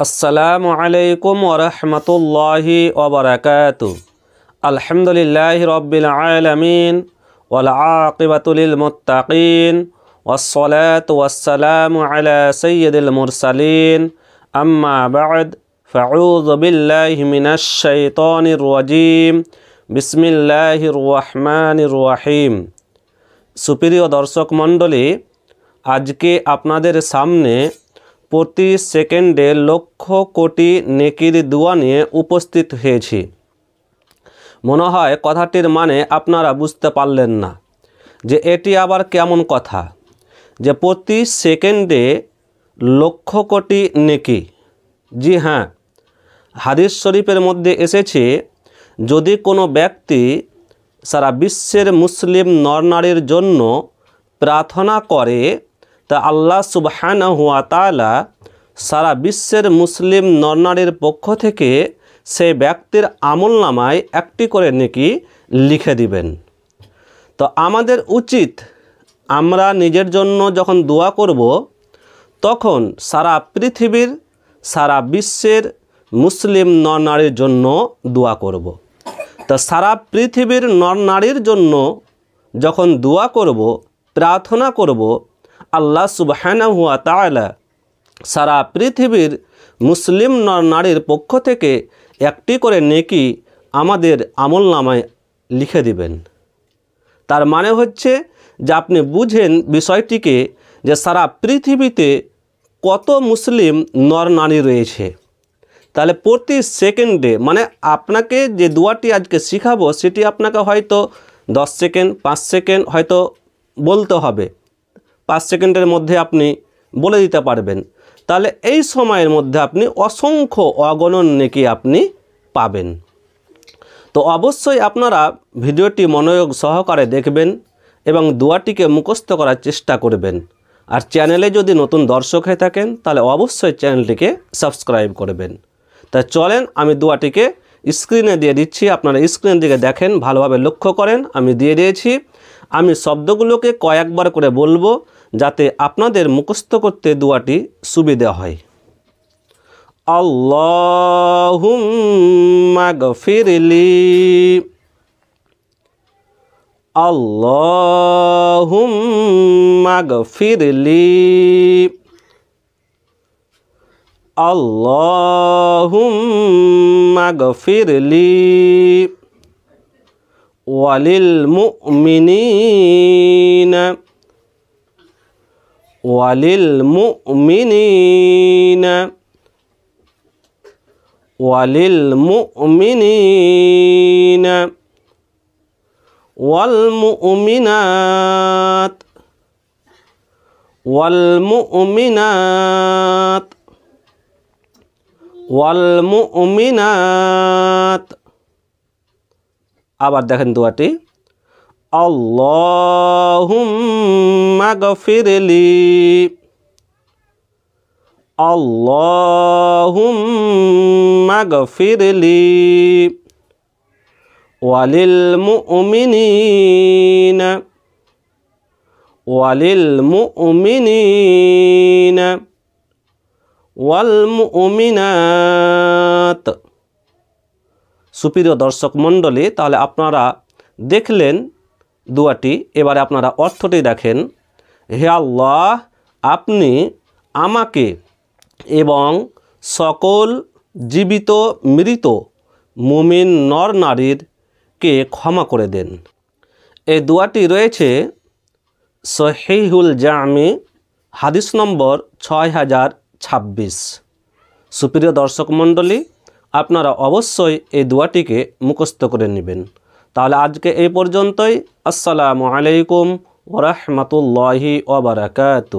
السلام عليكم ورحمة الله وبركاته الحمد لله رب العالمين والعاقبة للمتقين والصلاة والسلام على سيد المرسلين أما بعد فعوذ بالله من الشيطان الرجيم بسم الله الرحمن الرحيم سوپیریو درسوک مندلی আজকে আপনাদের সামনে প্রতি সেকেন্ডে লক্ষ কোটি নেকির দোয়া নিয়ে উপস্থিত হয়েছি মনে হয় কথাটির মানে আপনারা বুঝতে পারলেন না যে এটি আবার কেমন কথা যে প্রতি সেকেন্ডে লক্ষ কোটি নেকি জি হ্যাঁ হাদিস শরীফের মধ্যে এসেছে যদি কোনো ব্যক্তি সারা বিশ্বের মুসলিম নরনারীর জন্য প্রার্থনা করে তা আল্লাহ সুবহান হুয়া তালা সারা বিশ্বের মুসলিম নরনারীর পক্ষ থেকে সে ব্যক্তির আমল নামায় একটি করে নেকি লিখে দিবেন তো আমাদের উচিত আমরা নিজের জন্য যখন দোয়া করব তখন সারা পৃথিবীর সারা বিশ্বের মুসলিম নরনারীর জন্য দোয়া করব। তা সারা পৃথিবীর নরনারীর জন্য যখন দোয়া করব প্রার্থনা করব আল্লাহ সুবাহানা হুয়া তালা সারা পৃথিবীর মুসলিম নারীর পক্ষ থেকে একটি করে নেকি আমাদের আমল নামায় লিখে দিবেন তার মানে হচ্ছে যে আপনি বুঝেন বিষয়টিকে যে সারা পৃথিবীতে কত মুসলিম নর নারী রয়েছে তাহলে প্রতি সেকেন্ডে মানে আপনাকে যে দোয়াটি আজকে শিখাবো সেটি আপনাকে হয়তো দশ সেকেন্ড পাঁচ সেকেন্ড হয়তো বলতে হবে পাঁচ সেকেন্ডের মধ্যে আপনি বলে দিতে পারবেন তাহলে এই সময়ের মধ্যে আপনি অসংখ্য অগণন নেকি আপনি পাবেন তো অবশ্যই আপনারা ভিডিওটি মনোযোগ সহকারে দেখবেন এবং দোয়াটিকে মুখস্থ করার চেষ্টা করবেন আর চ্যানেলে যদি নতুন দর্শক হয়ে থাকেন তাহলে অবশ্যই চ্যানেলটিকে সাবস্ক্রাইব করবেন তা চলেন আমি দোয়াটিকে স্ক্রিনে দিয়ে দিচ্ছি আপনারা স্ক্রিনের দিকে দেখেন ভালোভাবে লক্ষ্য করেন আমি দিয়ে দিয়েছি আমি শব্দগুলোকে কয়েকবার করে বলবো যাতে আপনাদের মুখস্থ করতে দোয়াটি সুবিধা হয় আল্লাহিরলি আল্লাহ আল্লাহুম্মা গফিরলি اللهم اغفر لي وللمؤمنين وللمؤمنين وللمؤمنين والمؤمنات والمؤمنات ওয়ালমুমিনাত আবার দেখেন দোয়াটি আল্লাহুম্মা গফিরলি আল্লাহুম্মা গফিরলি ওয়ালিল মুমিনিনা ওয়ালিল মুমিনিনা ওয়ালমিনাত সুপ্রিয় দর্শক মণ্ডলী তাহলে আপনারা দেখলেন দুয়াটি এবারে আপনারা অর্থটি দেখেন হে আল্লাহ আপনি আমাকে এবং সকল জীবিত মৃত মুমিন নর নারীর কে ক্ষমা করে দেন এই দুয়াটি রয়েছে সহিহুল জামি হাদিস নম্বর ছয় হাজার ছাব্বিশ সুপ্রিয় দর্শক মণ্ডলী আপনারা অবশ্যই এই দোয়াটিকে মুখস্থ করে নেবেন তাহলে আজকে এই পর্যন্তই আসসালামু আলাইকুম ওরহমতুল্লাহি ওবরাকাত